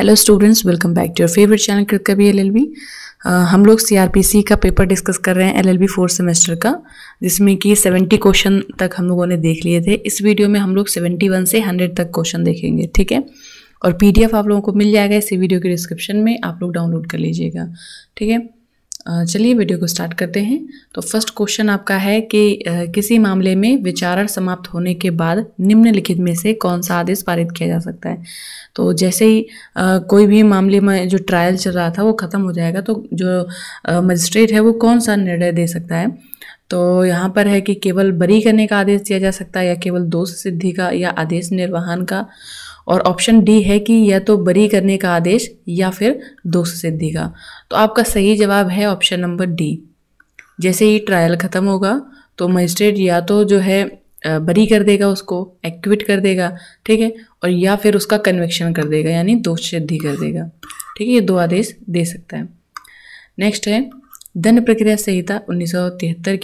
hello students welcome back to your favourite channel क्रिक कभी L L हम लोग सीआरपीसी का पेपर डिस्कस कर रहे हैं L L B fourth semester का जिसमें कि 70 क्वेश्चन तक हम लोगों ने देख लिए थे इस वीडियो में हम लोग 71 से 100 तक क्वेश्चन देखेंगे ठीक है और पीडीएफ आप लोगों को मिल जाएगा इसी वीडियो के डिस्क्रिप्शन में आप लोग डाउनलोड कर लीजिएगा ठीक है चलिए वीडियो को स्टार्ट करते हैं तो फर्स्ट क्वेश्चन आपका है कि किसी मामले में विचारण समाप्त होने के बाद निम्नलिखित में से कौन सा आदेश पारित किया जा सकता है तो जैसे ही कोई भी मामले में जो ट्रायल चल रहा था वो ख़त्म हो जाएगा तो जो मजिस्ट्रेट है वो कौन सा निर्णय दे सकता है तो यहाँ पर है कि केवल बरी करने का आदेश दिया जा सकता है या केवल दोष सिद्धि का या आदेश निर्वहन का और ऑप्शन डी है कि या तो बरी करने का आदेश या फिर दोष सिद्धि का तो आपका सही जवाब है ऑप्शन नंबर डी जैसे ही ट्रायल ख़त्म होगा तो मजिस्ट्रेट या तो जो है बरी कर देगा उसको एक्विट कर देगा ठीक है और या फिर उसका कन्वेक्शन कर देगा यानी दोष सिद्धि कर देगा ठीक है ये दो आदेश दे सकता है नेक्स्ट है दंड प्रक्रिया संहिता उन्नीस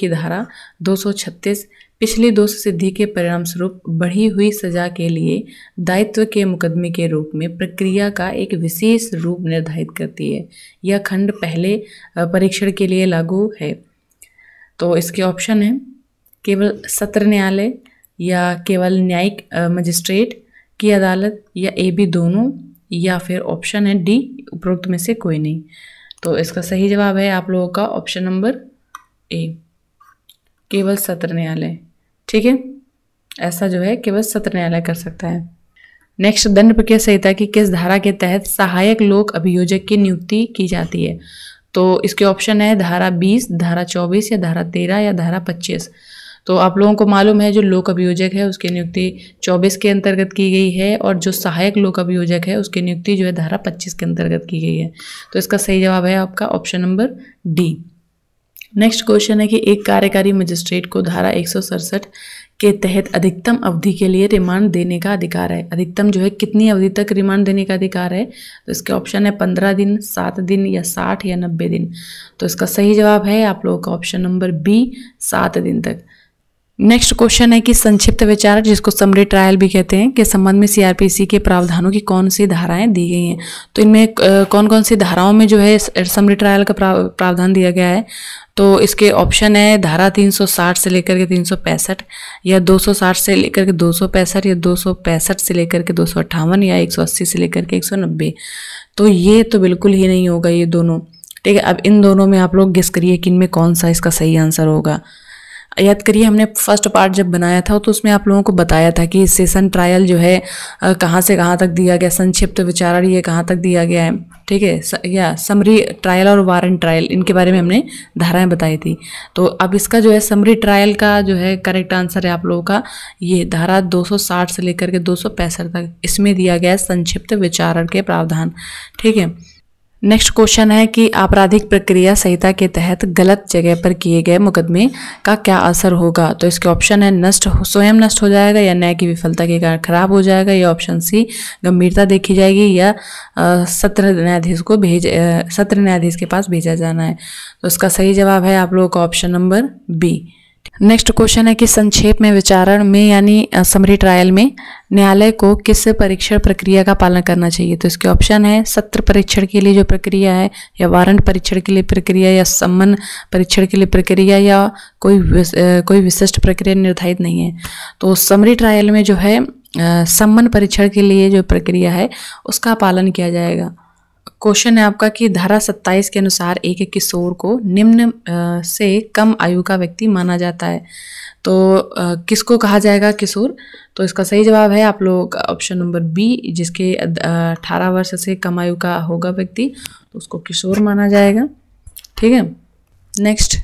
की धारा दो पिछली दोष सिद्धि के परिणामस्वरूप बढ़ी हुई सजा के लिए दायित्व के मुकदमे के रूप में प्रक्रिया का एक विशेष रूप निर्धारित करती है यह खंड पहले परीक्षण के लिए लागू है तो इसके ऑप्शन हैं केवल सत्र न्यायालय या केवल न्यायिक मजिस्ट्रेट की अदालत या ए बी दोनों या फिर ऑप्शन है डी उपरोक्त में से कोई नहीं तो इसका सही जवाब है आप लोगों का ऑप्शन नंबर ए केवल सत्र न्यायालय ठीक है ऐसा जो है केवल सत्र न्यायालय कर सकता है नेक्स्ट दंड प्रक्रिया संहिता की किस धारा के तहत सहायक लोक अभियोजक की नियुक्ति की जाती है तो इसके ऑप्शन है धारा 20, धारा 24 या धारा 13 या धारा 25 तो आप लोगों को मालूम है जो लोक अभियोजक है उसकी नियुक्ति 24 के अंतर्गत की गई है और जो सहायक लोक अभियोजक है उसकी नियुक्ति जो है धारा 25 के अंतर्गत की गई है तो इसका सही जवाब है आपका option number D next question है कि एक कार्यकारी मजिस्ट्रेट को धारा एक के तहत अधिकतम अवधि के लिए रिमांड देने का अधिकार है अधिकतम जो है कितनी अवधि तक रिमांड देने का अधिकार है तो इसके ऑप्शन है पंद्रह दिन सात दिन या साठ या नब्बे दिन तो इसका सही जवाब है आप लोगों का ऑप्शन नंबर बी सात दिन तक नेक्स्ट क्वेश्चन है कि संक्षिप्त विचार जिसको समरी ट्रायल भी कहते हैं के संबंध में सीआरपीसी के प्रावधानों की कौन सी धाराएं दी गई हैं तो इनमें कौन कौन सी धाराओं में जो है समरी ट्रायल का प्रावधान दिया गया है तो इसके ऑप्शन है धारा 360 से लेकर के तीन या 260 से लेकर के दो या दो से लेकर के दो या एक से लेकर के एक तो ये तो बिल्कुल ही नहीं होगा ये दोनों ठीक है अब इन दोनों में आप लोग गेस करिए कि इनमें कौन सा इसका सही आंसर होगा याद करिए हमने फर्स्ट पार्ट जब बनाया था तो उसमें आप लोगों को बताया था कि सेशन ट्रायल जो है कहाँ से कहाँ तक दिया गया संक्षिप्त विचारण ये कहाँ तक दिया गया है ठीक है या समरी ट्रायल और वारंट ट्रायल इनके बारे में हमने धाराएं बताई थी तो अब इसका जो है समरी ट्रायल का जो है करेक्ट आंसर है आप लोगों का ये धारा 260 से लेकर के दो तक इसमें दिया गया संक्षिप्त विचारण के प्रावधान ठीक है नेक्स्ट क्वेश्चन है कि आपराधिक प्रक्रिया संहिता के तहत गलत जगह पर किए गए मुकदमे का क्या असर होगा तो इसके ऑप्शन है नष्ट स्वयं नष्ट हो जाएगा या न्याय की विफलता के कारण खराब हो जाएगा या ऑप्शन सी गंभीरता देखी जाएगी या सत्र न्यायाधीश को भेज सत्र न्यायाधीश के पास भेजा जाना है तो इसका सही जवाब है आप लोगों का option number B next question है कि संक्षेप में विचारण में यानी समरी ट्रायल में न्यायालय को किस परीक्षण प्रक्रिया का पालन करना चाहिए तो इसके ऑप्शन है सत्र परीक्षण के लिए जो प्रक्रिया है या वारंट परीक्षण के लिए प्रक्रिया या सम्मन परीक्षण के लिए प्रक्रिया या कोई विस, कोई विशिष्ट प्रक्रिया निर्धारित नहीं है तो समरी ट्रायल में जो है सम्मन परीक्षण के लिए जो प्रक्रिया है उसका पालन किया जाएगा क्वेश्चन है आपका कि धारा 27 के अनुसार एक एक किशोर को निम्न से कम आयु का व्यक्ति माना जाता है तो किसको कहा जाएगा किशोर तो इसका सही जवाब है आप लोग ऑप्शन नंबर बी जिसके 18 वर्ष से कम आयु का होगा व्यक्ति तो उसको किशोर माना जाएगा ठीक है नेक्स्ट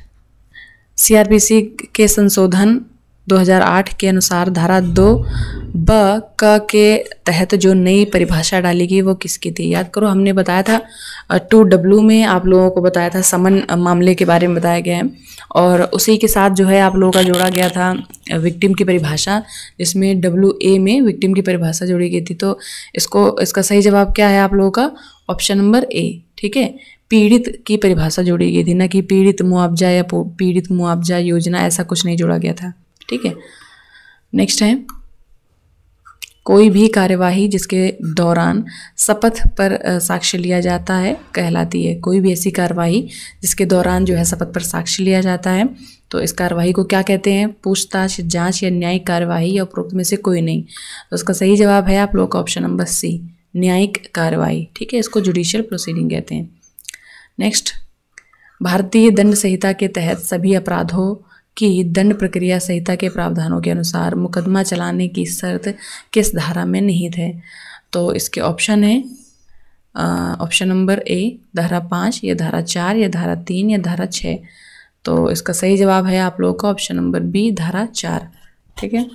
सीआरपीसी के संशोधन 2008 के अनुसार धारा दो ब क के तहत जो नई परिभाषा डाली गई वो किसकी थी याद करो हमने बताया था टू डब्ल्यू में आप लोगों को बताया था समन मामले के बारे में बताया गया है और उसी के साथ जो है आप लोगों का जोड़ा गया था विक्टिम की परिभाषा जिसमें डब्ल्यू ए में विक्टिम की परिभाषा जोड़ी गई थी तो इसको इसका सही जवाब क्या है आप लोगों का ऑप्शन नंबर ए ठीक है पीड़ित की परिभाषा जोड़ी गई थी ना कि पीड़ित मुआवजा या पीड़ित मुआवजा योजना ऐसा कुछ नहीं जोड़ा गया था ठीक है नेक्स्ट है कोई भी कार्यवाही जिसके दौरान शपथ पर साक्ष्य लिया जाता है कहलाती है कोई भी ऐसी कार्यवाही जिसके दौरान जो है शपथ पर साक्ष्य लिया जाता है तो इस कार्यवाही को क्या कहते हैं पूछताछ जांच या न्यायिक कार्यवाही या उपरोक्त में से कोई नहीं तो उसका सही जवाब है आप लोग का ऑप्शन नंबर सी न्यायिक कार्यवाही ठीक है इसको जुडिशियल प्रोसीडिंग कहते हैं नेक्स्ट भारतीय दंड संहिता के तहत सभी अपराधों कि दंड प्रक्रिया संहिता के प्रावधानों के अनुसार मुकदमा चलाने की शर्त किस धारा में निहित है तो इसके ऑप्शन है ऑप्शन नंबर ए धारा पाँच या धारा चार या धारा तीन या धारा छः तो इसका सही जवाब है आप लोगों का ऑप्शन नंबर बी धारा चार ठीक है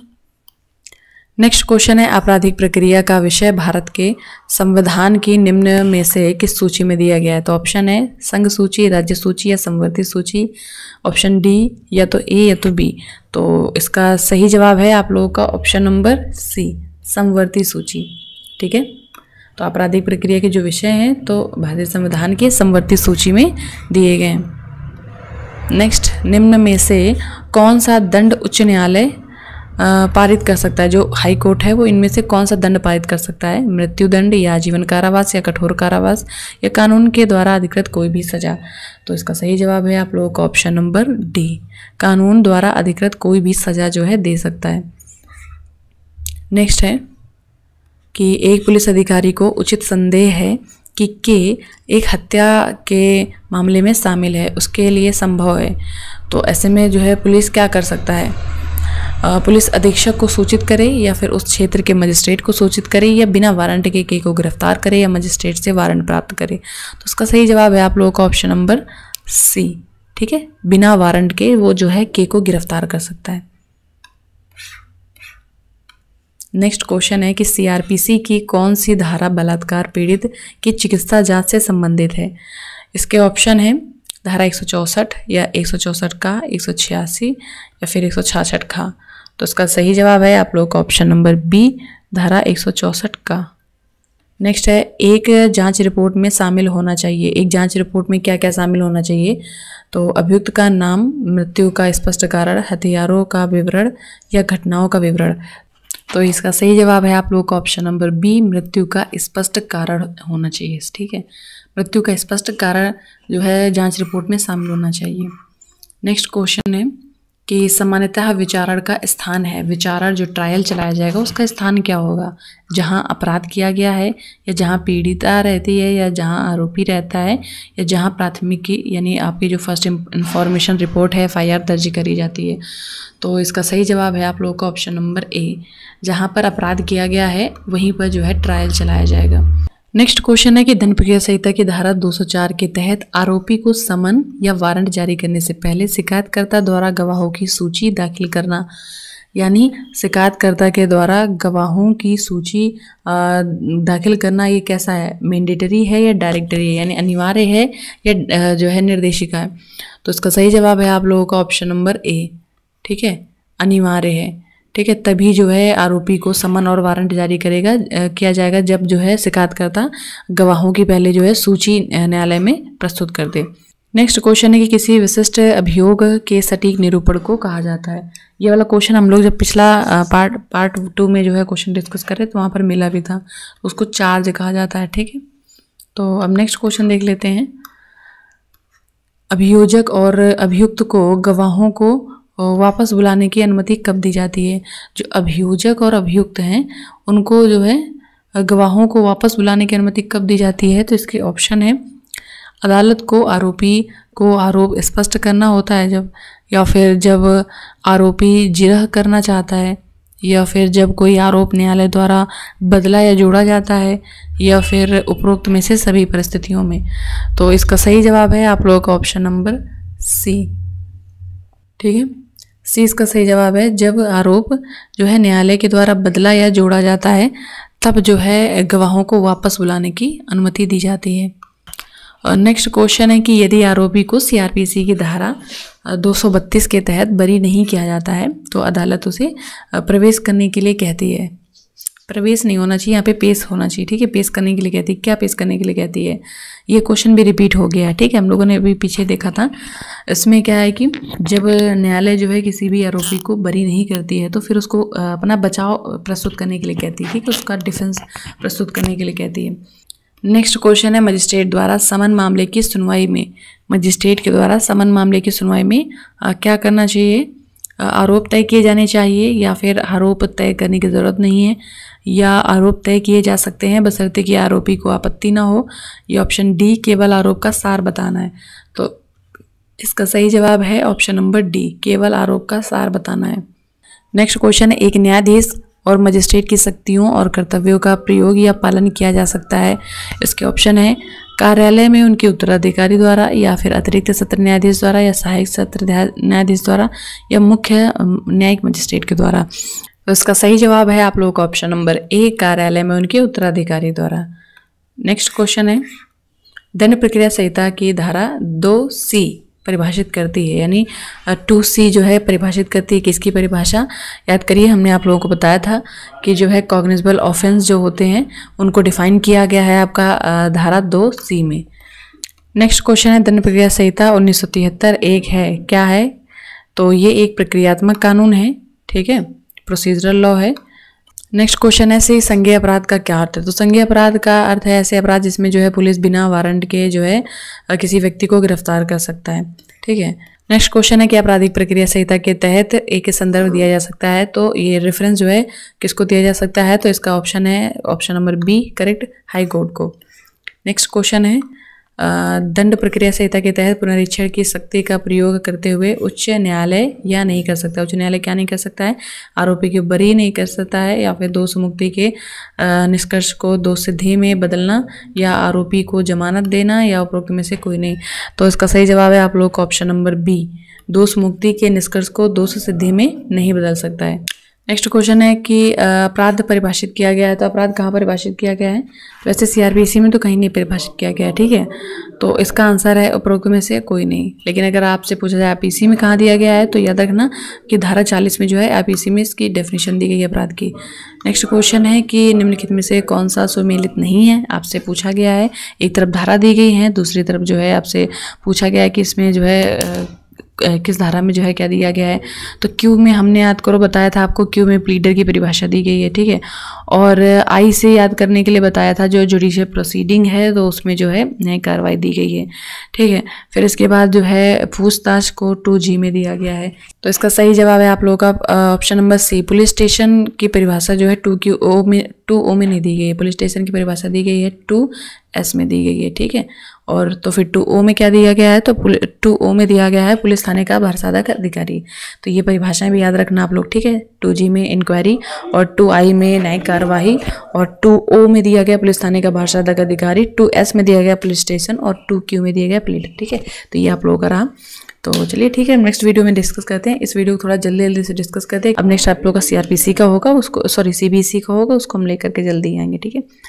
नेक्स्ट क्वेश्चन है आपराधिक प्रक्रिया का विषय भारत के संविधान की निम्न में से किस सूची में दिया गया है तो ऑप्शन है संघ सूची राज्य सूची या संवर्धित सूची ऑप्शन डी या तो ए या तो बी तो इसका सही जवाब है आप लोगों का ऑप्शन नंबर सी संवर्ती सूची ठीक है तो आपराधिक प्रक्रिया के जो विषय हैं तो भारतीय संविधान के संवर्ती सूची में दिए गए हैं नेक्स्ट निम्न में से कौन सा दंड उच्च न्यायालय पारित कर सकता है जो हाई कोर्ट है वो इनमें से कौन सा दंड पारित कर सकता है मृत्यु दंड या जीवन कारावास या कठोर कारावास या कानून के द्वारा अधिकृत कोई भी सजा तो इसका सही जवाब है आप लोगों का ऑप्शन नंबर डी कानून द्वारा अधिकृत कोई भी सजा जो है दे सकता है नेक्स्ट है कि एक पुलिस अधिकारी को उचित संदेह है कि के एक हत्या के मामले में शामिल है उसके लिए संभव है तो ऐसे में जो है पुलिस क्या कर सकता है पुलिस अधीक्षक को सूचित करें या फिर उस क्षेत्र के मजिस्ट्रेट को सूचित करें या बिना वारंट के के को गिरफ्तार करें या मजिस्ट्रेट से वारंट प्राप्त करें तो उसका सही जवाब है आप लोगों का ऑप्शन नंबर सी ठीक है बिना वारंट के वो जो है के को गिरफ्तार कर सकता है नेक्स्ट क्वेश्चन है कि सीआरपीसी की कौन सी धारा बलात्कार पीड़ित की चिकित्सा जांच से संबंधित है इसके ऑप्शन हैं धारा 164 या एक का एक या फिर 166 का तो इसका सही जवाब है आप लोगों का ऑप्शन नंबर बी धारा एक का नेक्स्ट है एक जांच रिपोर्ट में शामिल होना चाहिए एक जांच रिपोर्ट में क्या क्या शामिल होना चाहिए तो अभियुक्त का नाम मृत्यु का स्पष्ट कारण हथियारों का विवरण या घटनाओं का विवरण तो इसका सही जवाब है आप लोगों का ऑप्शन नंबर बी मृत्यु का स्पष्ट कारण होना चाहिए ठीक है मृत्यु का स्पष्ट कारण जो है जाँच रिपोर्ट में शामिल होना चाहिए नेक्स्ट क्वेश्चन है कि सामान्यतः विचारण का स्थान है विचारण जो ट्रायल चलाया जाएगा उसका स्थान क्या होगा जहां अपराध किया गया है या जहां पीड़िता रहती है या जहां आरोपी रहता है या जहां प्राथमिकी यानी आपकी जो फर्स्ट इंफॉर्मेशन रिपोर्ट है एफ दर्ज करी जाती है तो इसका सही जवाब है आप लोगों का ऑप्शन नंबर ए जहाँ पर अपराध किया गया है वहीं पर जो है ट्रायल चलाया जाएगा नेक्स्ट क्वेश्चन है कि धन प्रक्रिया संहिता की धारा 204 के तहत आरोपी को समन या वारंट जारी करने से पहले शिकायतकर्ता द्वारा गवाहों की सूची दाखिल करना यानी शिकायतकर्ता के द्वारा गवाहों की सूची दाखिल करना ये कैसा है मैंडेटरी है या डायरेक्टरी है यानी अनिवार्य है या जो है निर्देशिका है तो इसका सही जवाब है आप लोगों का ऑप्शन नंबर ए ठीक है अनिवार्य है ठीक है तभी जो है आरोपी को समन और वारंट जारी करेगा किया जाएगा जब जो है शिकायतकर्ता गवाहों की पहले जो है सूची न्यायालय में प्रस्तुत कर दे नेक्स्ट क्वेश्चन है कि किसी विशिष्ट अभियोग के सटीक निरूपण को कहा जाता है ये वाला क्वेश्चन हम लोग जब पिछला पार्ट पार्ट टू में जो है क्वेश्चन डिस्कस करे तो वहाँ पर मिला भी था उसको चार्ज कहा जाता है ठीक है तो अब नेक्स्ट क्वेश्चन देख लेते हैं अभियोजक और अभियुक्त को गवाहों को वापस बुलाने की अनुमति कब दी जाती है जो अभियोजक और अभियुक्त हैं उनको जो है गवाहों को वापस बुलाने की अनुमति कब दी जाती है तो इसके ऑप्शन है अदालत को आरोपी को आरोप स्पष्ट करना होता है जब या फिर जब आरोपी जिरह करना चाहता है या फिर जब कोई आरोप न्यायालय द्वारा बदला या जोड़ा जाता है या फिर उपरोक्त में से सभी परिस्थितियों में तो इसका सही जवाब है आप लोगों का ऑप्शन नंबर सी ठीक है सी इसका सही जवाब है जब आरोप जो है न्यायालय के द्वारा बदला या जोड़ा जाता है तब जो है गवाहों को वापस बुलाने की अनुमति दी जाती है और नेक्स्ट क्वेश्चन है कि यदि आरोपी को सीआरपीसी की धारा 232 के तहत बरी नहीं किया जाता है तो अदालत उसे प्रवेश करने के लिए कहती है प्रवेश नहीं होना चाहिए यहाँ पे पेश होना चाहिए ठीक है पेश करने के लिए कहती है क्या पेश करने के लिए कहती है ये क्वेश्चन भी रिपीट हो गया है ठीक है हम लोगों ने अभी पीछे देखा था इसमें क्या है कि जब न्यायालय जो है किसी भी आरोपी को बरी नहीं करती है तो फिर उसको अपना बचाव प्रस्तुत करने के लिए कहती है ठीक है उसका डिफेंस प्रस्तुत करने के लिए कहती है नेक्स्ट क्वेश्चन है मजिस्ट्रेट द्वारा समन मामले की सुनवाई में मजिस्ट्रेट के द्वारा समन मामले की सुनवाई में क्या करना चाहिए आरोप तय किए जाने चाहिए या फिर आरोप तय करने की ज़रूरत नहीं है या आरोप तय किए जा सकते हैं बसरते कि आरोपी को आपत्ति ना हो ये ऑप्शन डी केवल आरोप का सार बताना है तो इसका सही जवाब है ऑप्शन नंबर डी केवल आरोप का सार बताना है नेक्स्ट क्वेश्चन एक न्यायाधीश और मजिस्ट्रेट की शक्तियों और कर्तव्यों का प्रयोग या पालन किया जा सकता है इसके ऑप्शन है कार्यालय में उनके उत्तराधिकारी द्वारा या फिर अतिरिक्त सत्र न्यायाधीश द्वारा या सहायक सत्र न्यायाधीश द्वारा या मुख्य न्यायिक मजिस्ट्रेट के द्वारा तो इसका सही जवाब है आप लोगों का ऑप्शन नंबर ए कार्यालय में उनके उत्तराधिकारी द्वारा नेक्स्ट क्वेश्चन है दंड प्रक्रिया संहिता की धारा दो सी परिभाषित करती है यानी टू सी जो है परिभाषित करती है किसकी परिभाषा याद करिए हमने आप लोगों को बताया था कि जो है कॉग्निजबल ऑफेंस जो होते हैं उनको डिफाइन किया गया है आपका धारा दो सी में नेक्स्ट क्वेश्चन है दंड प्रक्रिया संहिता उन्नीस एक है क्या है तो ये एक प्रक्रियात्मक कानून है ठीक है प्रोसीजरल लॉ है नेक्स्ट क्वेश्चन है सही संज्ञा अपराध का क्या अर्थ है तो संज्ञा अपराध का अर्थ है ऐसे अपराध जिसमें जो है पुलिस बिना वारंट के जो है किसी व्यक्ति को गिरफ्तार कर सकता है ठीक है नेक्स्ट क्वेश्चन है कि आपराधिक प्रक्रिया संहिता के तहत एक संदर्भ दिया जा सकता है तो ये रेफरेंस जो है किसको दिया जा सकता है तो इसका ऑप्शन है option number B correct high court को नेक्स्ट क्वेश्चन है दंड प्रक्रिया संहिता के तहत पुनरीक्षण की शक्ति का प्रयोग करते हुए उच्च न्यायालय या नहीं कर सकता उच्च न्यायालय क्या नहीं कर सकता है आरोपी की बरी नहीं कर सकता है या फिर दोष मुक्ति के निष्कर्ष को दोष सिद्धि में बदलना या आरोपी को जमानत देना या उपरोक्त में से कोई नहीं तो इसका सही जवाब है आप लोग ऑप्शन नंबर बी दोष मुक्ति के निष्कर्ष को दोष सिद्धि में नहीं बदल सकता है नेक्स्ट क्वेश्चन है कि अपराध परिभाषित किया गया है तो अपराध कहाँ परिभाषित किया गया है तो वैसे सीआरपीसी में तो कहीं नहीं परिभाषित किया गया है ठीक है तो इसका आंसर है उपरोक्त में से कोई नहीं लेकिन अगर आपसे पूछा जाए आई में कहाँ दिया गया है तो याद रखना कि धारा चालीस में जो है आई में इसकी डेफिनेशन दी गई है अपराध की नेक्स्ट क्वेश्चन है कि निम्नलिखित में से कौन सा सुमेलित नहीं है आपसे पूछा गया है एक तरफ धारा दी गई है दूसरी तरफ जो है आपसे पूछा गया है कि इसमें जो है किस धारा में जो है क्या दिया गया है तो क्यू में हमने याद करो बताया था आपको क्यू में प्लीडर की परिभाषा दी गई है ठीक है और आई से याद करने के लिए बताया था जो जुडिशियल प्रोसीडिंग है तो उसमें जो है नई कार्रवाई दी गई है ठीक है फिर इसके बाद जो है पूछताछ को टू जी में दिया गया है तो इसका सही जवाब है आप लोगों का option number C police station की परिभाषा जो है टू क्यू ओ में टू ओ में नहीं दी गई है पुलिस स्टेशन की परिभाषा दी गई है टू एस में दी गई है ठीक है और तो फिर टू ओ में क्या दिया गया है तो टू ओ में दिया गया है पुलिस थाने का भरसादक अधिकारी तो ये परिभाषाएं भी याद रखना आप लोग ठीक है टू जी में इंक्वायरी और टू आई में न्यायिक कार्यवाही और टू ओ में दिया गया पुलिस थाने का भरसादक अधिकारी टू एस में दिया गया पुलिस स्टेशन और टू क्यू में दिया गया प्लेट ठीक है तो ये आप लोगों का रहा तो चलिए ठीक है नेक्स्ट वीडियो में डिस्कस करते हैं इस वीडियो को थोड़ा जल्दी जल्दी से डिस्कस करते हैं अब नेक्स्ट आप लोग का सीआरपीसी का होगा उसको सॉरी सी का होगा उसको हम लेकर के जल्दी आएंगे ठीक है